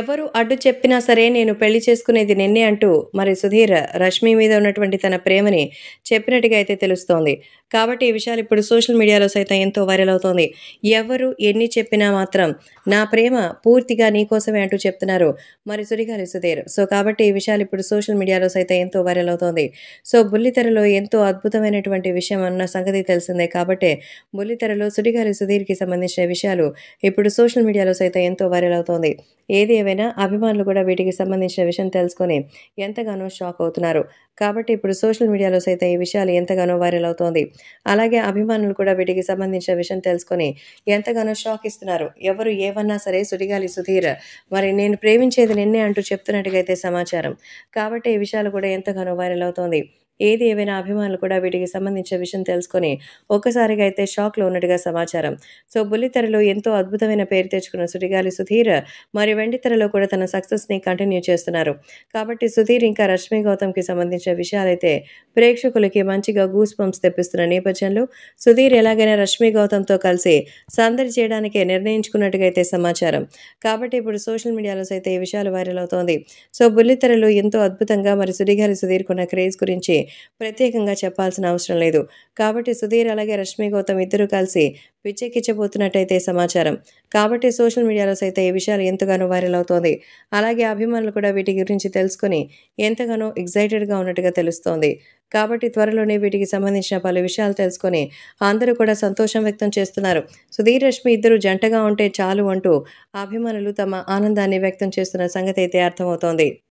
ఎవరు అడ్డు చెప్పినా సరే నేను పెళ్లి చేసుకునేది నిన్నే అంటూ మరి సుధీర్ రష్మి మీద ఉన్నటువంటి తన ప్రేమని చెప్పినట్టుగా అయితే తెలుస్తోంది కాబట్టి ఈ విషయాలు ఇప్పుడు సోషల్ మీడియాలో సైతం ఎంతో వైరల్ అవుతోంది ఎవరు ఎన్ని చెప్పినా మాత్రం నా ప్రేమ పూర్తిగా నీకోసమే అంటూ చెప్తున్నారు మరి సురిగారి సుధీర్ సో కాబట్టి ఈ విషయాలు ఇప్పుడు సోషల్ మీడియాలో సైతం ఎంతో వైరల్ అవుతోంది సో బుల్లితెరలో ఎంతో అద్భుతమైనటువంటి విషయం అన్న సంగతి తెలిసిందే కాబట్టి బుల్లితెరలో సుడిగాలి సుధీర్కి సంబంధించిన విషయాలు ఇప్పుడు సోషల్ మీడియాలో సైతం ఎంతో వైరల్ అవుతోంది ఏది ఏవైనా అభిమానులు కూడా వీటికి సంబంధించిన విషయం తెలుసుకొని ఎంతగానో షాక్ అవుతున్నారు కాబట్టి ఇప్పుడు సోషల్ మీడియాలో సైతం ఈ విషయాలు ఎంతగానో వైరల్ అవుతోంది అలాగే అభిమానులు కూడా వీటికి సంబంధించిన విషయం తెలుసుకొని ఎంతగానో షాక్ ఇస్తున్నారు ఎవరు ఏమన్నా సరే సుడిగాలి సుధీర్ మరి నేను ప్రేమించేది నిన్నే అంటూ చెప్తున్నట్టుగా అయితే సమాచారం కాబట్టి ఈ విషయాలు కూడా ఎంతగానో వైరల్ అవుతోంది ఏది ఏవైనా అభిమానులు కూడా వీటికి సంబంధించిన విషయం తెలుసుకొని ఒక్కసారిగా అయితే షాక్లో ఉన్నట్టుగా సమాచారం సో బుల్లితెరలో ఎంతో అద్భుతమైన పేరు తెచ్చుకున్న సుడిగాలి సుధీర్ మరి వెండితెరలో కూడా తన సక్సెస్ని కంటిన్యూ చేస్తున్నారు కాబట్టి సుధీర్ ఇంకా రష్మి గౌతమ్కి సంబంధించిన విషయాలైతే ప్రేక్షకులకి మంచిగా గూస్ పంప్స్ తెప్పిస్తున్న నేపథ్యంలో సుధీర్ ఎలాగైనా రష్మి గౌతమ్తో కలిసి సందడి చేయడానికే నిర్ణయించుకున్నట్టుగా అయితే సమాచారం కాబట్టి ఇప్పుడు సోషల్ మీడియాలో సైతే ఈ విషయాలు వైరల్ అవుతోంది సో బుల్లితెరలో ఎంతో అద్భుతంగా మరి సుడిగాలి సుధీర్ క్రేజ్ గురించి ప్రత్యేకంగా చెప్పాల్సిన అవసరం లేదు కాబట్టి సుధీర్ అలాగే రష్మి గౌతమ్ ఇద్దరూ కలిసి పిచ్చెక్కిచ్చబోతున్నట్టయితే సమాచారం కాబట్టి సోషల్ మీడియాలో సైతం ఈ విషయాలు ఎంతగానో వైరల్ అవుతోంది అలాగే అభిమానులు కూడా వీటి గురించి తెలుసుకుని ఎంతగానో ఎగ్జైటెడ్గా ఉన్నట్టుగా తెలుస్తోంది కాబట్టి త్వరలోనే వీటికి సంబంధించిన పలు విషయాలు తెలుసుకొని అందరూ కూడా సంతోషం వ్యక్తం చేస్తున్నారు సుధీర్ రష్మి ఇద్దరు జంటగా ఉంటే చాలు అంటూ అభిమానులు తమ ఆనందాన్ని వ్యక్తం చేస్తున్న సంగతి అయితే అర్థమవుతోంది